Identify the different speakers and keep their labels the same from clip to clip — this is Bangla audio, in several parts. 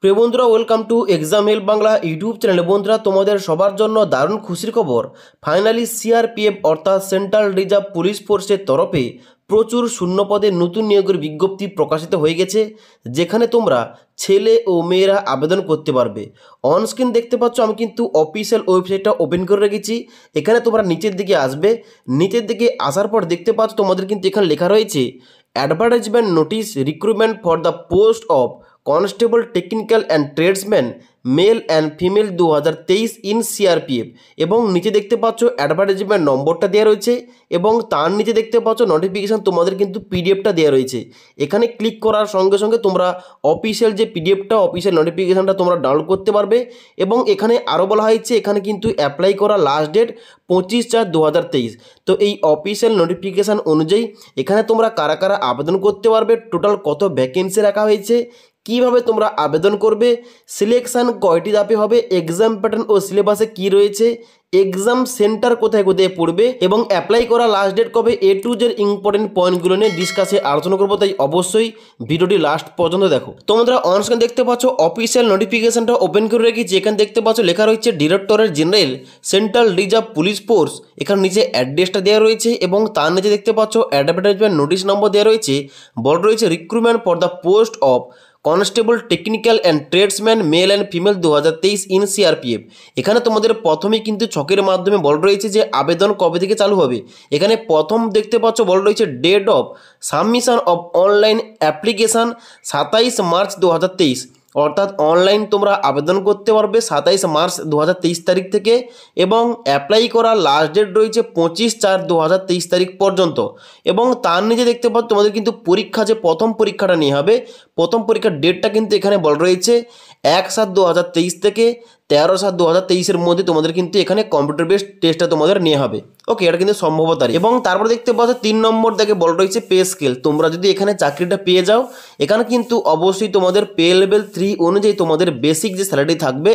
Speaker 1: প্রিয় বন্ধুরা welcome to exam hell Bangla YouTube channel বন্ধুরা তোমাদের সবার জন্য দারুণ খুশির খবর ফাইনালি সিআরপিএফ অর্থাৎ সেন্ট্রাল রিজার্ভ পুলিশ ফোর্সের তরফে প্রচুর শূন্যপদে নতুন নিয়োগের বিজ্ঞপ্তি প্রকাশিত হয়ে গেছে যেখানে তোমরা ছেলে ও মেয়েরা আবেদন করতে পারবে অনস্ক্রিন দেখতে পাচ্ছ আমি কিন্তু অফিসিয়াল ওয়েবসাইটটা ওপেন করে রেখেছি এখানে তোমরা নিচের দিকে আসবে নিচের দিকে আসার পর দেখতে পাচ্ছ তোমাদের কিন্তু এখানে লেখা রয়েছে advertisement notice recruitment for the post of constable technical and tradesman male and female দু ইন সিআরপিএফ এবং নিচে দেখতে পাচ্ছ অ্যাডভার্টাইজমেন্ট নম্বরটা দেওয়া রয়েছে এবং তার নিচে দেখতে পাচ্ছ নোটিফিকেশান তোমাদের কিন্তু পিডিএফটা দেওয়া রয়েছে এখানে ক্লিক করার সঙ্গে সঙ্গে তোমরা অফিসিয়াল যে পিডিএফটা অফিসিয়াল নোটিফিকেশানটা তোমরা ডাউনলোড করতে পারবে এবং এখানে আরও বলা হয়েছে এখানে কিন্তু অ্যাপ্লাই করা লাস্ট ডেট পঁচিশ চার দু তো এই অফিসিয়াল নোটিফিকেশান অনুযায়ী এখানে তোমরা কারা কারা আবেদন করতে পারবে টোটাল কত ভ্যাকেন্সি রাখা হয়েছে কিভাবে তোমরা আবেদন করবে সিলেকশান কয়টি ধাপে হবে এক্সাম প্যাটার্ন ও সিলেবাসে কি রয়েছে এক্সাম সেন্টার কোথায় কোথায় পড়বে এবং অ্যাপ্লাই করা লাস্ট ডেট কবে এ টু জের ইম্পর্টেন্ট পয়েন্টগুলো নিয়ে ডিসকাসে আলোচনা করবো তাই অবশ্যই ভিডিওটি লাস্ট পর্যন্ত দেখো তোমরা অনস্ক্রিন দেখতে পাচ্ছ অফিসিয়াল নোটিফিকেশনটা ওপেন করে রেখেছি এখানে দেখতে পাচ্ছ লেখা রয়েছে ডিরেক্টরের general central reserve police force এখানে নিচে অ্যাড্রেসটা দেওয়া রয়েছে এবং তার নিচে দেখতে পাচ্ছ অ্যাডভার্টাইজমেন্ট নোটিশ নম্বর দেওয়া রয়েছে বড় রয়েছে recruitment for the post of constable technical and tradesman male and female দু হাজার তেইশ ইন সিআরপিএফ এখানে তোমাদের প্রথমেই কিন্তু ছকের মাধ্যমে বল রয়েছে যে আবেদন কবে থেকে চালু হবে এখানে প্রথম দেখতে পাচ্ছ বল রয়েছে date of submission of online application সাতাইশ মার্চ দু হাজার তেইশ অর্থাৎ অনলাইন তোমরা আবেদন করতে পারবে সাতাইশ মার্চ দু তারিখ থেকে এবং অ্যাপ্লাই করার লাস্ট ডেট রয়েছে পঁচিশ চার দু তারিখ পর্যন্ত এবং তার নিচে দেখতে পাচ্ছ তোমাদের কিন্তু পরীক্ষা যে প্রথম পরীক্ষাটা নিয়ে হবে প্রথম পরীক্ষার ডেটটা কিন্তু এখানে বল রয়েছে এক সাত দু থেকে তেরো সাত দু হাজার তেইশের মধ্যে তোমাদের কিন্তু এখানে কম্পিউটার বেস টেস্টটা তোমাদের নেওয়া হবে ওকে এটা কিন্তু সম্ভবতার এবং তারপরে দেখতে পাচ্ছ তিন নম্বর দেখে বল রয়েছে পে স্কেল তোমরা যদি এখানে চাকরিটা পেয়ে যাও এখানে কিন্তু অবশ্যই তোমাদের পে লেভেল থ্রি অনুযায়ী তোমাদের বেসিক যে স্যালারি থাকবে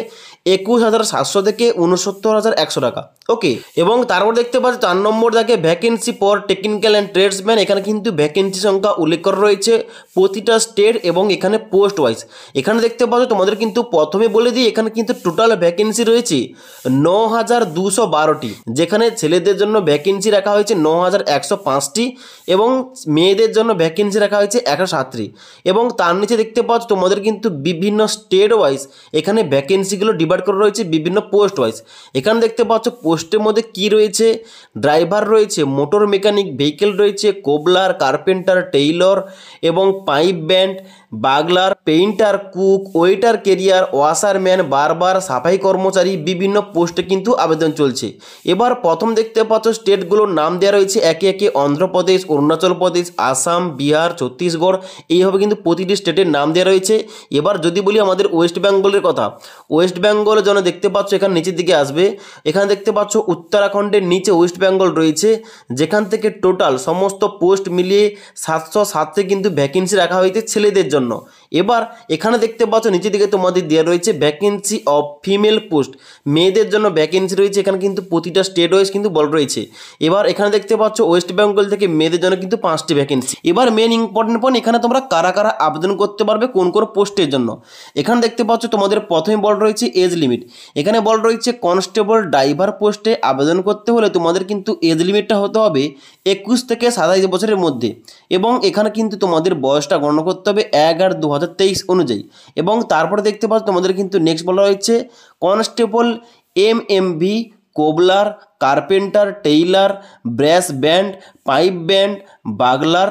Speaker 1: একুশ হাজার সাতশো থেকে উনসত্তর হাজার একশো টাকা ওকে এবং তারপর দেখতে পাচ্ছ চার নম্বর দেখে ভ্যাকেন্সি পর টেকনিক্যাল অ্যান্ড ট্রেডসম্যান এখানে কিন্তু ভ্যাকেন্সি সংখ্যা উল্লেখ করা রয়েছে প্রতিটা স্টেট এবং এখানে পোস্ট ওয়াইজ এখানে দেখতে পাচ্ছ তোমাদের কিন্তু প্রথমে বলে দিই এখানে কিন্তু টোটাল টোটাল ভ্যাকেন্সি রয়েছে ন হাজার দুশো বারোটি যেখানে ছেলেদের জন্য ভ্যাকেন্সি রাখা হয়েছে ন হাজার একশো পাঁচটি এবং মেয়েদের জন্য ভ্যাকেন্সি রাখা হয়েছে একশো সাতটি এবং তার নিচে দেখতে পাচ্ছ তোমাদের কিন্তু বিভিন্ন স্টেট ওয়াইজ এখানে ভ্যাকেন্সিগুলো ডিভাইড করা রয়েছে বিভিন্ন পোস্ট ওয়াইজ এখানে দেখতে পাচ্ছ পোস্টের মধ্যে কি রয়েছে ড্রাইভার রয়েছে মোটর মেকানিক ভেহিকেল রয়েছে কোবলার কার্পেন্টার টেইলর এবং pipe band bugler painter cook waiter carrier washerman barber সাফাই কর্মচারী বিভিন্ন পোস্টে কিন্তু আবেদন চলছে এবার প্রথম দেখতে পাচ্ছ স্টেটগুলোর নাম দেওয়া রয়েছে একে একে অন্ধ্রপ্রদেশ অরুণাচল প্রদেশ আসাম বিহার ছত্তিশগড় এইভাবে কিন্তু প্রতিটি স্টেটের নাম দেওয়া রয়েছে এবার যদি বলি আমাদের ওয়েস্ট বেঙ্গলের কথা ওয়েস্ট বেঙ্গল যেন দেখতে পাচ্ছ এখানে নিচের দিকে আসবে এখানে দেখতে পাচ্ছ উত্তরাখণ্ডের নিচে ওয়েস্ট বেঙ্গল রয়েছে যেখান থেকে টোটাল সমস্ত পোস্ট মিলিয়ে সাতশো সাতে কিন্তু ভ্যাকেন্সি রাখা হয়েছে ছেলেদের জন্য জন্য এবার এখানে দেখতে পাচ্ছ নিচের দিকে তোমাদের দেওয়া রয়েছে ভ্যাকেন্সি অফ ফিমেল পোস্ট মেয়েদের জন্য ভ্যাকেন্সি রয়েছে এখানে কিন্তু প্রতিটা স্টেট ওয়াইজ কিন্তু বল রয়েছে এবার এখানে দেখতে পাচ্ছ ওয়েস্ট বেঙ্গল থেকে মেয়েদের জন্য কিন্তু পাঁচটি ভ্যাকেন্সি এবার মেন ইম্পর্টেন্ট পয়েন্ট এখানে তোমরা কারা কারা আবেদন করতে পারবে কোন কোন পোস্টের জন্য এখানে দেখতে পাচ্ছ তোমাদের প্রথমে বল রয়েছে এজ লিমিট এখানে বল রয়েছে কনস্টেবল ড্রাইভার পোস্টে আবেদন করতে হলে তোমাদের কিন্তু এজ লিমিটটা হতে হবে একুশ থেকে সাতাইশ বছরের মধ্যে এবং এখানে কিন্তু তোমাদের বয়সটা গণনা করতে হবে এক এগারো দু হাজার তেইশ অনুযায়ী এবং তারপরে দেখতে পাচ্ছ তোমাদের কিন্তু নেক্সট বলা হয়েছে constable M M V cobbler carpenter tailor brass band pipe band bugler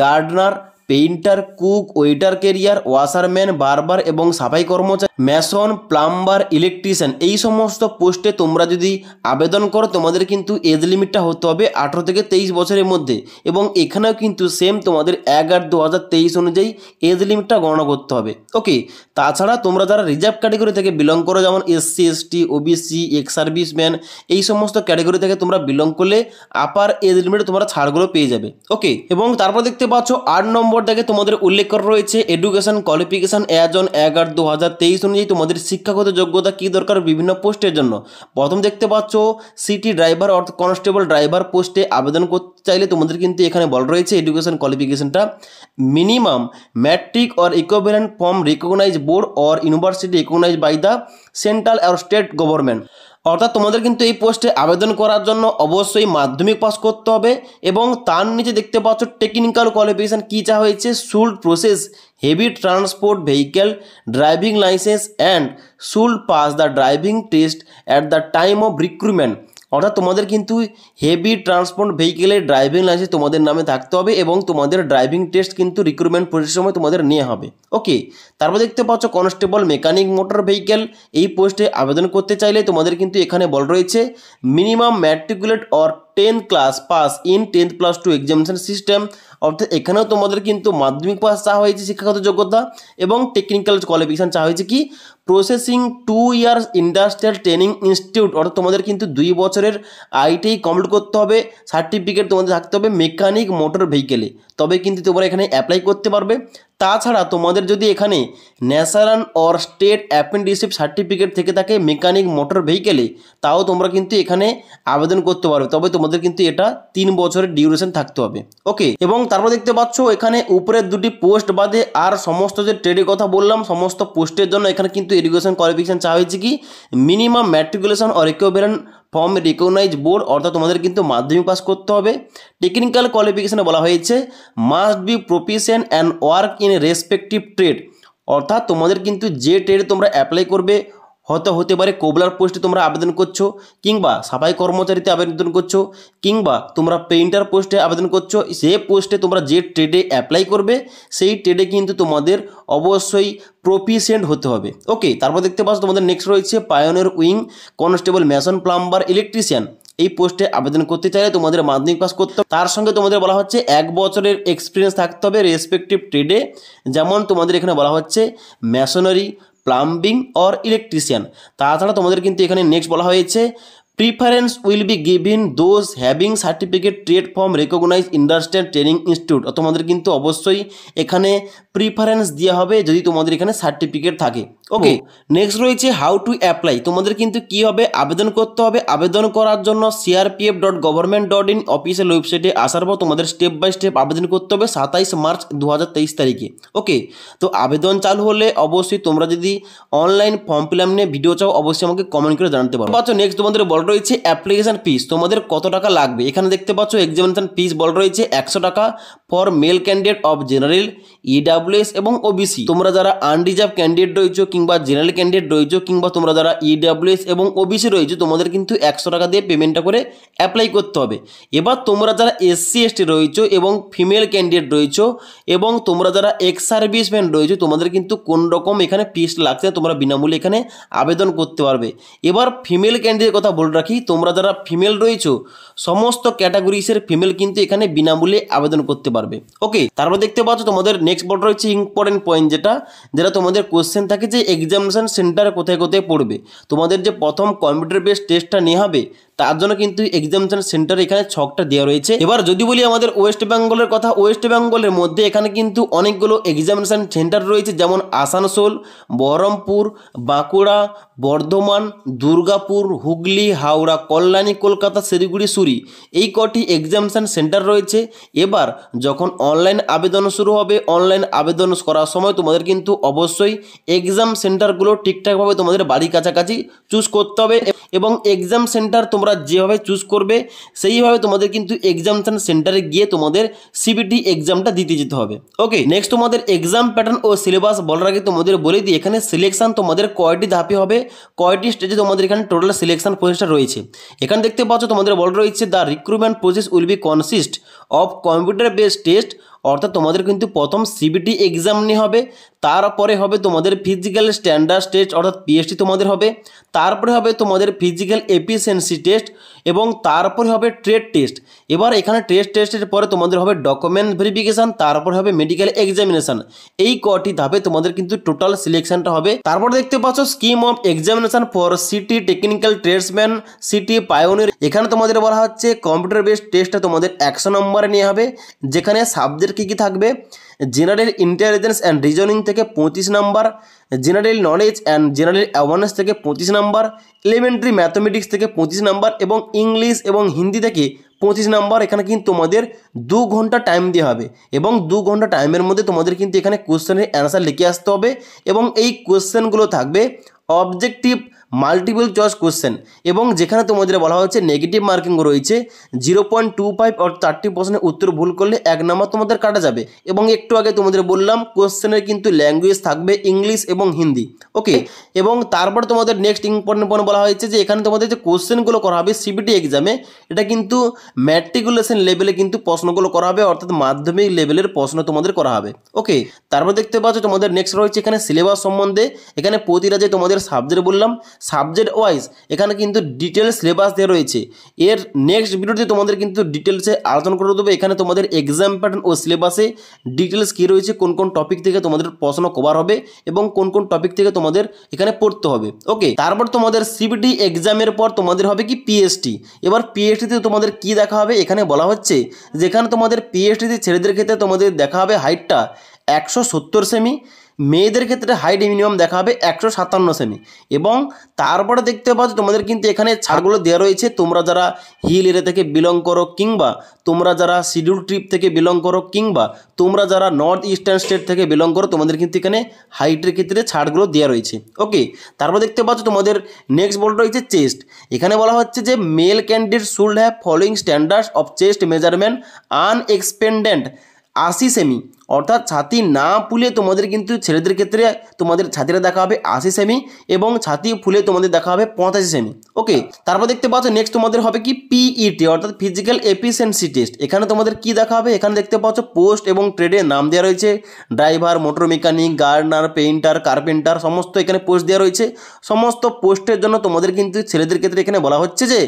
Speaker 1: gardener painter cook waiter carrier washerman barber এবং সাফাই কর্মচারী মেশন প্লাম্বার ইলেকট্রিশিয়ান এই সমস্ত পোস্টে তোমরা যদি আবেদন করো তোমাদের কিন্তু এজ লিমিটটা হতে হবে আঠেরো থেকে তেইশ বছরের মধ্যে এবং এখানেও কিন্তু সেম তোমাদের এক আট দু হাজার তেইশ অনুযায়ী এজ লিমিটটা গণনা করতে হবে ওকে তাছাড়া তোমরা যারা রিজার্ভ ক্যাটেগরি থেকে বিলং করো যেমন SC ST OBC ex man এই সমস্ত ক্যাটেগরি থেকে তোমরা বিলং করলে আপার এজ লিমিটে তোমরা ছাড়গুলো পেয়ে যাবে ওকে এবং তারপর দেখতে পাচ্ছ আট নম্বর নম্বর দাগে তোমাদের উল্লেখ করা রয়েছে এডুকেশন কোয়ালিফিকেশান অ্যাজন এগারো দু হাজার তেইশ অনুযায়ী তোমাদের শিক্ষাগত যোগ্যতা কী দরকার বিভিন্ন পোস্টের জন্য প্রথম দেখতে পাচ্ছ সিটি ড্রাইভার অর্থ কনস্টেবল ড্রাইভার পোস্টে আবেদন করতে চাইলে তোমাদের কিন্তু এখানে বল রয়েছে এডুকেশন কোয়ালিফিকেশানটা minimum matric or equivalent from recognise board or university recognise by the central or state government অর্থাৎ তোমাদের কিন্তু এই পোস্টে আবেদন করার জন্য অবশ্যই মাধ্যমিক পাস করতে হবে এবং তার নিচে দেখতে পাচ্ছ টেকনিক্যাল কোয়ালিফিকেশান কী চা হয়েছে should possess heavy transport vehicle driving licence and should pass the driving test at the time of recruitment অর্থাৎ তোমাদের কিন্তু হেভি ট্রান্সপোর্ট ভেহিকেলের ড্রাইভিং লাইসেন্স তোমাদের নামে থাকতে হবে এবং তোমাদের ড্রাইভিং টেস্ট কিন্তু রিক্রুটমেন্ট পোস্টের সময় তোমাদের নিয়ে হবে ওকে তারপর দেখতে পাচ্ছ কনস্টেবল মেকানিক মোটর ভেহিকেল এই পোস্টে আবেদন করতে চাইলে তোমাদের কিন্তু এখানে বল রয়েছে minimum matriculate or ten class pass in tenth plus two examination system অর্থাৎ এখানেও তোমাদের কিন্তু মাধ্যমিক পাস চা হয়েছে শিক্ষাগত যোগ্যতা এবং টেকনিক্যাল কোয়ালিফিকেশান চা হয়েছে কি possessing two years industrial training institute অর্থাৎ তোমাদের কিন্তু দুই বছরের আইটিআই কমপ্লিট করতে হবে সার্টিফিকেট তোমাদের থাকতে হবে মেকানিক মোটর ভেহিকেলে তবে কিন্তু তোমরা এখানে অ্যাপ্লাই করতে পারবে তাছাড়া তোমাদের যদি এখানে national or state apprenticeship certificate থেকে থাকে মেকানিক মোটর ভেহিকেলে তাও তোমরা কিন্তু এখানে আবেদন করতে পারবে তবে তোমাদের কিন্তু এটা তিন বছরের ডিউরেশন থাকতে হবে ওকে এবং তারপর দেখতে পাচ্ছ এখানে উপরের দুটি পোস্ট বাদে আর সমস্ত যে ট্রেডের কথা বললাম সমস্ত পোস্টের জন্য এখানে কিন্তু এডুকেশন কোয়ালিফিকেশান চাওয়া হয়েছে কি minimum matriculation or equivalent from recognise board অর্থাৎ তোমাদের কিন্তু মাধ্যমিক পাস করতে হবে টেকনিক্যাল কোয়ালিফিকেশানে বলা হয়েছে must be proficient and work in respective trade অর্থাৎ তোমাদের কিন্তু যে ট্রেড তোমরা অ্যাপ্লাই করবে হয়তো হতে পারে কোবলার পোস্টে তোমরা আবেদন করছো কিংবা সাফাই কর্মচারীতে আবেদন করছো কিংবা তোমরা পেইন্টার পোস্টে আবেদন করছো সে পোস্টে তোমরা যে ট্রেডে অ্যাপ্লাই করবে সেই ট্রেডে কিন্তু তোমাদের অবশ্যই প্রফিসিয়েন্ট হতে হবে ওকে তারপর দেখতে পাচ্ছ তোমাদের নেক্সট রয়েছে pioneer wing constable mason plumber electrician এই পোস্টে আবেদন করতে চাইলে তোমাদের মাধ্যমিক পাস করতে তার সঙ্গে তোমাদের বলা হচ্ছে এক বছরের এক্সপিরিয়েন্স থাকতে হবে রেসপেক্টিভ ট্রেডে যেমন তোমাদের এখানে বলা হচ্ছে ম্যাশনারি প্লাম্বিং অর ইলেকট্রিশিয়ান তাছাড়া তোমাদের কিন্তু এখানে নেক্সট বলা হয়েছে preference will be given those having certificate trade from recognise industrial training institute তোমাদের কিন্তু অবশ্যই এখানে প্রিফারেন্স দেওয়া হবে যদি তোমাদের এখানে সার্টিফিকেট থাকে ওকে নেক্সট রয়েছে হাউ টু অ্যাপ্লাই তোমাদের কিন্তু কি হবে আবেদন করতে হবে আবেদন করার জন্য CRPF dot government dot in অফিসের ওয়েবসাইটে আসার পর তোমাদের স্টেপ বাই স্টেপ আবেদন করতে হবে সাতাইশ মার্চ দু তারিখে ওকে তো আবেদন চালু হলে অবশ্যই তোমরা যদি অনলাইন ফর্ম ফিল নিয়ে ভিডিও চাও অবশ্যই আমাকে কমেন্ট করে জানাতে পারো পাচ্ছ নেক্সট তোমাদের বল রয়েছে অ্যাপ্লিকেশান ফিস তোমাদের কত টাকা লাগবে এখানে দেখতে পাচ্ছ এক্সামিনেশান ফিস বল রয়েছে একশো টাকা for male candidate of general EWS e এবং ওবিসি তোমরা যারা আনরিজার্ভ ক্যান্ডিডেট রয়েছো কিংবা জেনারেল ক্যান্ডিডেট রয়েছ কিংবা তোমরা যারা ইডাব্লিউএস e এবং ওবিসি রয়েছো তোমাদের কিন্তু একশো টাকা দিয়ে পেমেন্টটা করে অ্যাপ্লাই করতে হবে এবার তোমরা যারা এসসি এসটি রয়েছো এবং ফিমেল ক্যান্ডিডেট রয়েছো এবং তোমরা যারা এক্স সার্ভিসম্যান রয়েছো তোমাদের কিন্তু কোন রকম এখানে ফিস লাগছে তোমরা বিনামূল্যে এখানে আবেদন করতে পারবে এবার ফিমেল ক্যান্ডিডেট কথা বলে রাখি তোমরা যারা ফিমেল রয়েছ সমস্ত ক্যাটাগরিসের ফিমেল কিন্তু এখানে বিনামূল্যে আবেদন করতে পারবে পারবে ওকে তারপর দেখতে পাচ্ছ তোমাদের নেক্সট বড় রয়েছে ইম্পর্টেন্ট পয়েন্ট যেটা যেটা তোমাদের কোয়েশ্চেন থাকে যে এক্সামিনেশন সেন্টার কোথায় কোথায় পড়বে তোমাদের যে প্রথম কম্পিউটার বেস টেস্টটা নিয়ে হবে তার জন্য কিন্তু এক্সামিনেশন সেন্টার এখানে ছকটা দেওয়া রয়েছে এবার যদি বলি আমাদের ওয়েস্ট বেঙ্গলের কথা ওয়েস্ট বেঙ্গলের মধ্যে এখানে কিন্তু অনেকগুলো এক্সামিনেশন সেন্টার রয়েছে যেমন আসানসোল বহরমপুর বাঁকুড়া বর্ধমান দুর্গাপুর হুগলি হাওড়া কল্যাণী কলকাতা শিলিগুড়ি সুরি এই কটি এক্সামিনেশন সেন্টার রয়েছে এবার যখন অনলাইন আবেদন শুরু হবে অনলাইন আবেদন করার সময় তোমাদের কিন্তু অবশ্যই এক্সাম সেন্টারগুলো ঠিকঠাকভাবে তোমাদের বাড়ি কাছাকাছি চুজ করতে হবে এবং এক্সাম সেন্টার তোমরা যেভাবে চুজ করবে সেইভাবে তোমাদের কিন্তু এক্সাম সেন্টারে গিয়ে তোমাদের সিবিটি এক্সামটা দিতে যেতে হবে ওকে নেক্সট তোমাদের এক্সাম প্যাটার্ন ও সিলেবাস বলার আগে তোমাদের বলে দিই এখানে সিলেকশান তোমাদের কয়টি ধাপে হবে কয়টি স্টেজে তোমাদের এখানে টোটাল সিলেকশান প্রসেসটা রয়েছে এখানে দেখতে পাচ্ছ তোমাদের বলা রয়েছে the recruitment process will be consist of computer base test অর্থাৎ তোমাদের কিন্তু প্রথম সিবিটি এক্সাম নিয়ে হবে তারপরে হবে তোমাদের ফিজিক্যাল স্ট্যান্ডার্ড টেস্ট অর্থাৎ পিএসটি তোমাদের হবে তারপরে হবে তোমাদের ফিজিক্যাল এফিসিয়েন্সি টেস্ট এবং তারপরে হবে ট্রেড টেস্ট এবার এখানে টেস্ট টেস্টের পরে তোমাদের হবে ডকুমেন্ট ভেরিফিকেশান তারপরে হবে মেডিকেল এক্সামিনেশান এই কটি ধাপে তোমাদের কিন্তু টোটাল সিলেকশানটা হবে তারপর দেখতে পাচ্ছ scheme of examination for CT technical tradesman CT pioneer এখানে তোমাদের বলা হচ্ছে কম্পিউটার বেসড টেস্টটা তোমাদের একশো নম্বরে নিয়ে হবে যেখানে সাবজেক্ট কী কী থাকবে জেনারেল ইন্টেলিজেন্স অ্যান্ড রিজনিং থেকে পঁচিশ number general knowledge and general awareness থেকে পঁচিশ নাম্বার এলিমেন্টারি ম্যাথমেটিক্স থেকে পঁচিশ নাম্বার এবং ইংলিশ এবং হিন্দি থেকে পঁচিশ নাম্বার এখানে কিন্তু তোমাদের দু ঘন্টা টাইম দেওয়া হবে এবং দু ঘন্টা টাইমের মধ্যে তোমাদের কিন্তু এখানে কোশ্চেনের অ্যান্সার লিখে আসতে হবে এবং এই কোশ্চেনগুলো থাকবে অবজেক্টিভ মাল্টিপল চয়েস কোশ্চেন এবং যেখানে তোমাদের বলা হচ্ছে নেগেটিভ মার্কিং রয়েছে zero point two five or চারটি প্রশ্নের উত্তর ভুল করলে এক নম্বর তোমাদের কাটা যাবে এবং একটু আগে তোমাদের বললাম কোশ্চেনের কিন্তু ল্যাঙ্গুয়েজ থাকবে ইংলিশ এবং হিন্দি ওকে এবং তারপর তোমাদের নেক্সট ইম্পর্টেন্ট পয়েন্ট বলা হয়েছে যে এখানে তোমাদের যে কোশ্চেনগুলো করা হবে সিবিটি এক্সামে এটা কিন্তু ম্যাট্রিকুলেশন লেভেলে কিন্তু প্রশ্নগুলো করা হবে অর্থাৎ মাধ্যমিক লেভেলের প্রশ্ন তোমাদের করা হবে ওকে তারপর দেখতে পাচ্ছ তোমাদের নেক্সট রয়েছে এখানে সিলেবাস সম্বন্ধে এখানে প্রতিটা যে তোমাদের সাবজেক্ট বললাম সাবজেক্ট ওয়াইজ এখানে কিন্তু ডিটেলস সিলেবাস দেওয়া রয়েছে এর নেক্সট ভিডিওতে তোমাদের কিন্তু ডিটেলসে আলোচনা করে দেবে এখানে তোমাদের এক্সাম প্যাটার্ন ও সিলেবাসে ডিটেলস কী রয়েছে কোন কোন টপিক থেকে তোমাদের প্রশ্ন কভার হবে এবং কোন কোন টপিক থেকে তোমাদের এখানে পড়তে হবে ওকে তারপর তোমাদের সিবিটি এক্সামের পর তোমাদের হবে কি পিএসটি এবার পিএসটিতে তোমাদের কি দেখা হবে এখানে বলা হচ্ছে যেখানে তোমাদের পিএসটিতে ছেলেদের ক্ষেত্রে তোমাদের দেখা হবে হাইটটা একশো সেমি মেয়েদের ক্ষেত্রে হাইট মিনিমাম দেখা হবে একশো সাতান্ন সেমি এবং তারপরে দেখতে পাচ্ছ তোমাদের কিন্তু এখানে ছাড়গুলো দেওয়া রয়েছে তোমরা যারা হিল এরিয়া থেকে বিলং করো কিংবা তোমরা যারা শিডিউল ট্রিপ থেকে বিলং করো কিংবা তোমরা যারা নর্থ ইস্টার্ন স্টেট থেকে বিলং করো তোমাদের কিন্তু এখানে হাইটের ক্ষেত্রে ছাড়গুলো দেওয়া রয়েছে ওকে তারপর দেখতে পাচ্ছ তোমাদের নেক্সট বল রয়েছে চেস্ট এখানে বলা হচ্ছে যে male candidate should have following standard of chest measurement unexpanded আশি সেমি অর্থাৎ ছাতি না ফুলে তোমাদের কিন্তু ছেলেদের ক্ষেত্রে তোমাদের ছাতিটা দেখা হবে আশি সেমি এবং ছাতি ফুলে তোমাদের দেখা হবে পঁচাশি সেমি ওকে তারপর দেখতে পাচ্ছ নেক্সট তোমাদের হবে কি পিইটি e অর্থাৎ ফিজিক্যাল এফিসিয়েন্সি টেস্ট এখানে তোমাদের কি দেখা হবে এখানে দেখতে পাচ্ছ পোস্ট এবং ট্রেডের নাম দেওয়া রয়েছে driver motor mechanic gardener painter carpenter সমস্ত এখানে পোস্ট দেওয়া রয়েছে সমস্ত পোস্টের জন্য তোমাদের কিন্তু ছেলেদের ক্ষেত্রে এখানে বলা হচ্ছে যে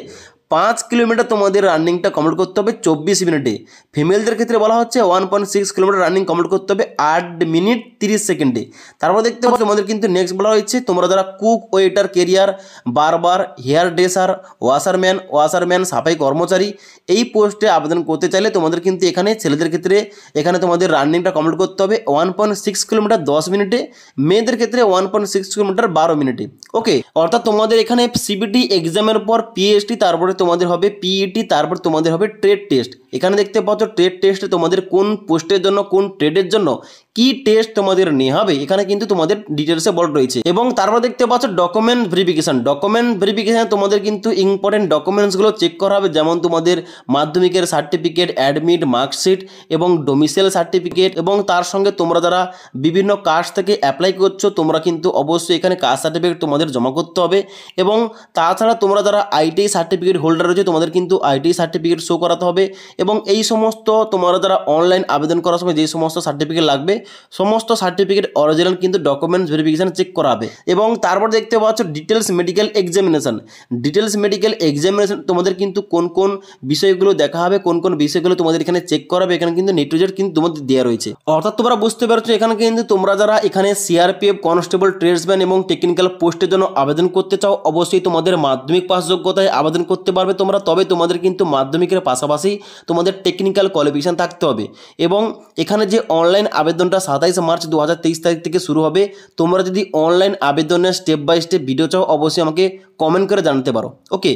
Speaker 1: পাঁচ কিলোমিটার তোমাদের রানিংটা কমপ্লিট করতে হবে চব্বিশ মিনিটে ফিমেলদের ক্ষেত্রে বলা হচ্ছে one point six kilometre running complete করতে হবে আট মিনিট তিরিশ সেকেন্ডে তারপর দেখতে পাবো তোমাদের কিন্তু নেক্সট বলা হয়েছে তোমরা যারা cook waiter carrier barber hairdresser washerman washerman সাফাই কর্মচারী এই পোস্টে আবেদন করতে চাইলে তোমাদের কিন্তু এখানে ছেলেদের ক্ষেত্রে এখানে তোমাদের রানিংটা কমপ্লিট করতে হবে ওয়ান পয়েন্ট সিক্স কিলোমিটার দশ মিনিটে মেয়েদের ক্ষেত্রে ওয়ান পয়েন্ট সিক্স কিলোমিটার বারো মিনিটে ওকে অর্থাৎ তোমাদের এখানে সিবিটি এক্সামের পর পিএইচডি তারপরে তোমাদের হবে পিইটি e তারপর তোমাদের হবে ট্রেড টেস্ট এখানে দেখতে পাচ্ছ ট্রেড টেস্টে তোমাদের কোন পোস্টের জন্য কোন ট্রেডের জন্য কি টেস্ট তোমাদের নিয়ে হবে এখানে কিন্তু তোমাদের ডিটেলসে বল রয়েছে এবং তারপর দেখতে পাচ্ছ ডকুমেন্ট ভেরিফিকেশন ডকুমেন্ট ভেরিফিকেশানে তোমাদের কিন্তু ইম্পর্টেন্ট ডকুমেন্টসগুলো চেক করা হবে যেমন তোমাদের মাধ্যমিকের সার্টিফিকেট অ্যাডমিট মার্কশিট এবং ডোমিসেল সার্টিফিকেট এবং তার সঙ্গে তোমরা যারা বিভিন্ন কাজ থেকে অ্যাপ্লাই করছো তোমরা কিন্তু অবশ্যই এখানে কাজ সার্টিফিকেট তোমাদের জমা করতে হবে এবং তাছাড়া তোমরা যারা আইটিআই সার্টিফিকেট হোল্ডার রয়েছে তোমাদের কিন্তু আইটিআই সার্টিফিকেট শো করাতে হবে এবং এই সমস্ত তোমরা যারা অনলাইন আবেদন করার সময় যে সমস্ত সার্টিফিকেট লাগবে সমস্ত সার্টিফিকেট অরিজিনাল কিন্তু ডকুমেন্টস ভেরিফিকেশান চেক করাবে এবং তারপর দেখতে পাচ্ছ details medical examination details medical examination তোমাদের কিন্তু কোন কোন বিষয়গুলো দেখা হবে কোন কোন বিষয়গুলো তোমাদের এখানে চেক করাবে এখানে কিন্তু নেটরিজেট কিন্তু তোমাদের দেওয়া রয়েছে অর্থাৎ তোমরা বুঝতে পারছো এখানে কিন্তু তোমরা যারা এখানে সিআরপিএফ কনস্টেবল ট্রেডসম্যান এবং টেকনিক্যাল পোস্টের জন্য আবেদন করতে চাও অবশ্যই তোমাদের মাধ্যমিক পাস যোগ্যতায় আবেদন করতে পারবে তোমরা তবে তোমাদের কিন্তু মাধ্যমিকের পাশাপাশি তোমাদের টেকনিক্যাল কোয়ালিফিকেশান থাকতে হবে এবং এখানে যে অনলাইন আবেদনটা যা সাতাইশে মার্চ দু তারিখ থেকে শুরু হবে তোমরা যদি অনলাইন আবেদনের স্টেপ বাই স্টেপ ভিডিও চাও অবশ্যই আমাকে কমেন্ট করে জানাতে পারো ওকে